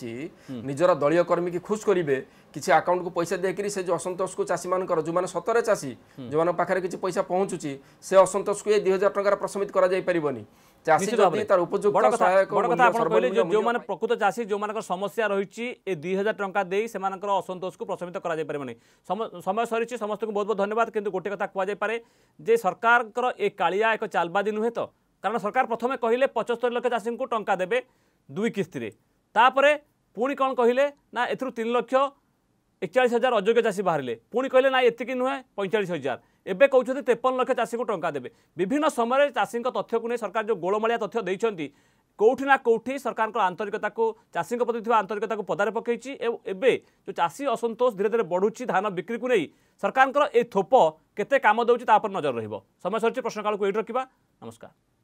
निजर दलय कर्मी की खुश करेंगे किसी आकाउंट को पैसा देकर से जो असंतोष को चाषी मान जो सतरे चाषी जो पाखे किसी पैसा पहुंचुची से असंतोष को ये दुई हजार टकर प्रशमित कराइपरनी চাষী যদি তার উপযুক্ত সহায়ক বড় কথা আপনি কইলে যে মানে প্রকৃত চাষী যে মানকর সমস্যা রহিছি এ 2000 টাকা দেই সেমানকর অসন্তোষ কু প্রশমিত করা যাই পারিবনি সময় সরিছি সমস্তকে বহুত বহুত ধন্যবাদ কিন্তু গোটে কথা কোয়া যাই পারে যে সরকারকর এ কালিয়া এক চালবাদী নুহে তো কারণ সরকার প্রথমে কহিলে পঁচস্তরি লক্ষ চাষী টঙ্কা দেবে দুই কিস্তিরে তাপরে পুঁ কম কহিলে না এর তিন লক্ষ একচাশ হাজার অযোগ্য চাষী বাহারে পুঁ কহিলে না এত নুহে পঁয়তাশ হাজার এবে কৌন তেপন লক্ষ চাষী টঙ্কা দেবে বিভিন্ন সময় চাষী তথ্যক নিয়ে সরকার যে গোলমাড়িয়া তথ্য দিয়েছেন কেউঠি না কেউঠি সরকার আন্তরিকতা চাষী প্রতি আন্তরিকতা পদারে পকাইছি এবে যে চাষী অসন্তোষ ধীরে ধীরে বড়ুচি ধান বিক্রি নেই সরকার এই থোপ কেতে কাম দেওয়া তাপরে নজর রহব সময় সরছে প্রশ্নকাল এইটি রাখা নমস্কার